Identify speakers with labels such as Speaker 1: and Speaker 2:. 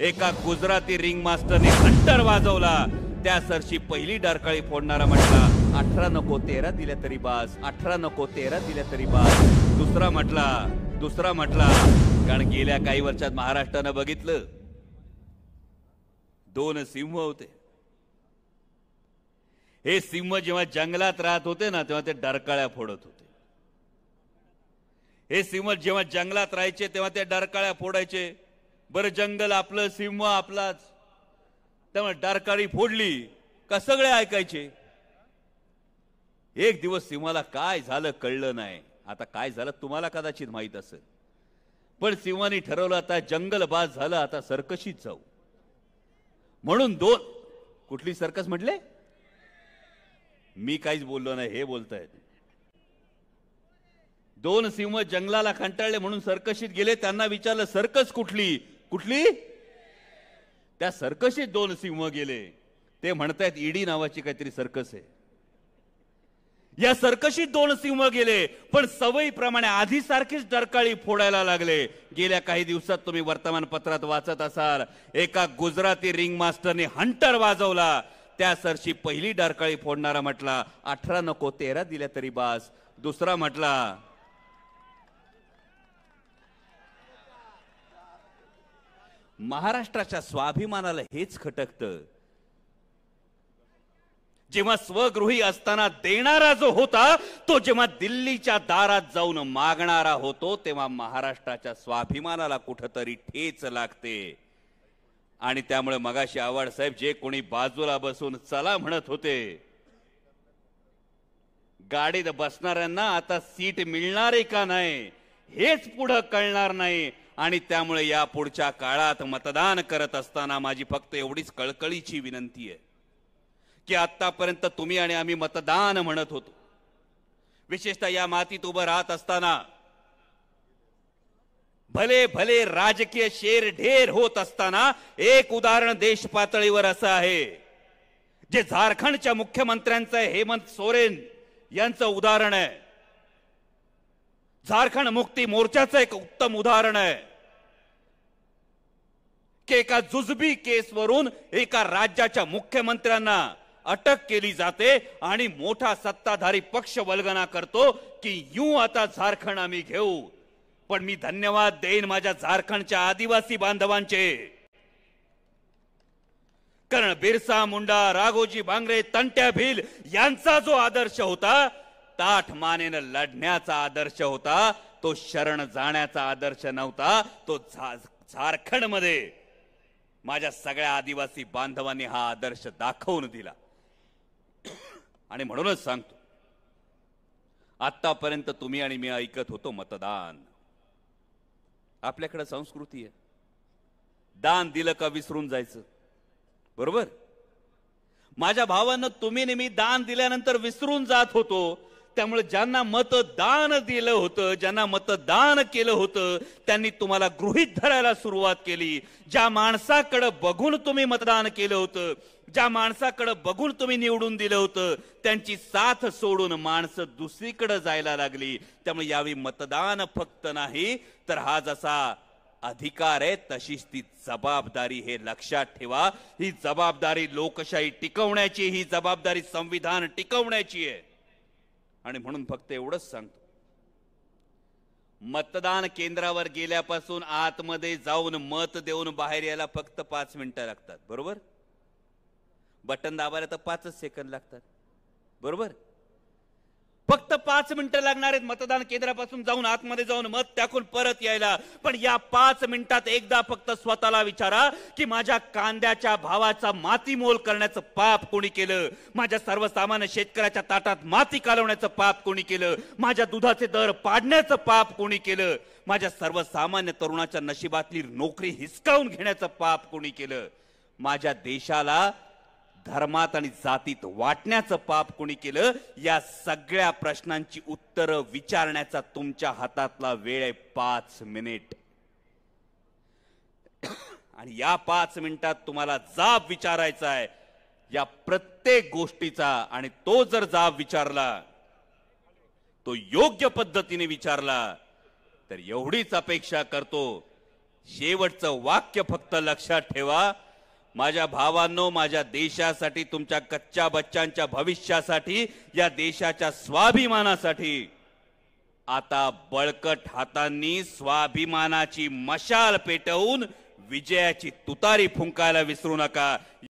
Speaker 1: एका गुजराती रिंग मास्टरने अट्टर वाजवला त्या सरशी पहिली डारकाळी फोडणारा म्हटला अठरा नको तेरा दिल्या तरी बास अठरा नको तेरा दिल्या तरी बास दुसरा म्हटला दुसरा म्हटला कारण गेल्या काही वर्षात महाराष्ट्रानं बघितलं दोन सिंह होते हे सिंह जेव्हा जंगलात राहत होते ना तेव्हा ते डरकाळ्या फोडत होते हे सिंह जेव्हा जंगलात राहायचे तेव्हा ते डरकाळ्या फोडायचे बरं जंगल आपलं सिंह आपलाच त्यामुळे डारकाळी फोडली का सगळे ऐकायचे एक दिवस सिंहाला काय झालं कळलं नाही आता काय झालं तुम्हाला कदाचित माहीत असेल पण सिंहाने ठरवलं आता जंगल बाद झालं आता सर्कशीत जाऊ म्हणून दोन कुठली सर्कस म्हटले मी काहीच बोललो नाही हे आहेत दोन सिंह जंगलाला कंटाळले म्हणून सर्कशीत गेले त्यांना विचारलं सर्कस कुठली कुठली त्या सर्कशीत दोन सिंह गेले ते म्हणतायत ईडी नावाची काहीतरी सर्कस आहे या सर्कशी दोन सिंह गेले पण सवयीप्रमाणे आधी सारखीच डरकाळी फोडायला लागले गेल्या काही दिवसात तुम्ही वर्तमानपत्रात वाचत असाल एका गुजराती रिंग मास्टरने हंटर वाजवला त्या सरशी पहिली डरकाळी फोडणारा म्हटला अठरा नको तेरा दिल्या तरी बास दुसरा म्हटला महाराष्ट्राच्या स्वाभिमानाला हेच खटकत जेव्हा स्वगृही असताना देणारा जो होता तो जेव्हा दिल्लीच्या दारात जाऊन मागणारा होतो तेव्हा महाराष्ट्राच्या स्वाभिमानाला कुठंतरी ठेच लागते आणि त्यामुळे मगाशी साहेब जे कोणी बाजूला बसून चला म्हणत होते गाडीत बसणाऱ्यांना आता सीट मिळणार आहे का नाही हेच पुढं कळणार नाही आणि त्यामुळे या पुढच्या काळात मतदान करत असताना माझी फक्त एवढीच कळकळीची विनंती आहे की आत्तापर्यंत तुम्ही आणि आम्ही मतदान म्हणत होतो विशेषतः या मातीत उभं राहत असताना भले भले राजकीय शेर ढेर होत असताना एक उदाहरण देश पातळीवर असं आहे जे झारखंडच्या मुख्यमंत्र्यांचं हेमंत सोरेन यांचं उदाहरण आहे झारखंड मुक्ती मोर्चाचं एक उत्तम उदाहरण आहे एका जुजबी केसवरून एका राज्याच्या मुख्यमंत्र्यांना अटक केली जाते आणि मोठा सत्ताधारी पक्ष वल्गना करतो की यूं आता झारखंड आम्ही घेऊ पण मी धन्यवाद देईन माझ्या झारखंडच्या आदिवासी बांधवांचे कारण बिरसा मुंडा राघोजी बांगरे तंट्या भील यांचा जो आदर्श होता ताठ मानेनं लढण्याचा आदर्श होता तो शरण जाण्याचा आदर्श नव्हता तो झारखंड मध्ये माझ्या सगळ्या आदिवासी बांधवांनी हा आदर्श दाखवून दिला आणि म्हणूनच सांगतो आतापर्यंत तुम्ही आणि मी ऐकत होतो मतदान आपल्याकडे संस्कृती आहे दान दिलं का विसरून जायचं बरोबर माझ्या भावानं तुम्ही नेहमी दान दिल्यानंतर विसरून जात होतो त्यामुळे ज्यांना मतदान दिलं होतं ज्यांना मतदान केलं होतं त्यांनी तुम्हाला गृहित धरायला सुरुवात केली ज्या माणसाकडे बघून तुम्ही मतदान केलं होतं ज्या माणसाकडे बघून तुम्ही निवडून दिलं होतं त्यांची साथ सोडून माणसं दुसरीकडे जायला लागली त्यामुळे यावेळी मतदान फक्त नाही तर हा जसा अधिकार आहे तशीच ती जबाबदारी हे लक्षात ठेवा ही जबाबदारी लोकशाही टिकवण्याची ही जबाबदारी संविधान टिकवण्याची आहे आणि म्हणून फक्त एवढंच सांगतो मतदान केंद्रावर गेल्यापासून आतमध्ये जाऊन मत देऊन बाहेर यायला फक्त पाच मिनिटं लागतात बरोबर बटन दाबायला तर पाचच सेकंद लागतात बरोबर फक्त पाच मिनिटं लागणार आहेत मतदान केंद्रापासून जाऊन आतमध्ये जाऊन मत टाकून परत यायला पण या पाच मिनिटात एकदा फक्त स्वतःला विचारा की माझ्या कांद्याच्या भावाचा मातीमोल करण्याचं पाप कोणी केलं माझ्या सर्वसामान्य शेतकऱ्याच्या ताटात माती कालवण्याचं पाप कोणी केलं माझ्या दुधाचे दर पाडण्याचं पाप कोणी केलं माझ्या सर्वसामान्य तरुणाच्या नशिबातली नोकरी हिसकावून घेण्याचं पाप कोणी केलं माझ्या देशाला धर्मात आणि जातीत वाटण्याचं पाप कोणी केलं या सगळ्या प्रश्नांची उत्तरं विचारण्याचा तुमच्या हातातला वेळ आहे पाच मिनिट आणि या पाच मिनिटात तुम्हाला जाब विचारायचा आहे या प्रत्येक गोष्टीचा आणि तो जर जाब विचारला तो योग्य पद्धतीने विचारला तर एवढीच अपेक्षा करतो शेवटचं वाक्य फक्त लक्षात ठेवा माझ्या भावांनो माझ्या देशासाठी तुमच्या कच्च्या बच्चांच्या भविष्यासाठी या देशाच्या स्वाभिमानासाठी आता बळकट हातांनी स्वाभिमानाची मशाल पेटवून विजयाची तुतारी फुंकायला विसरू नका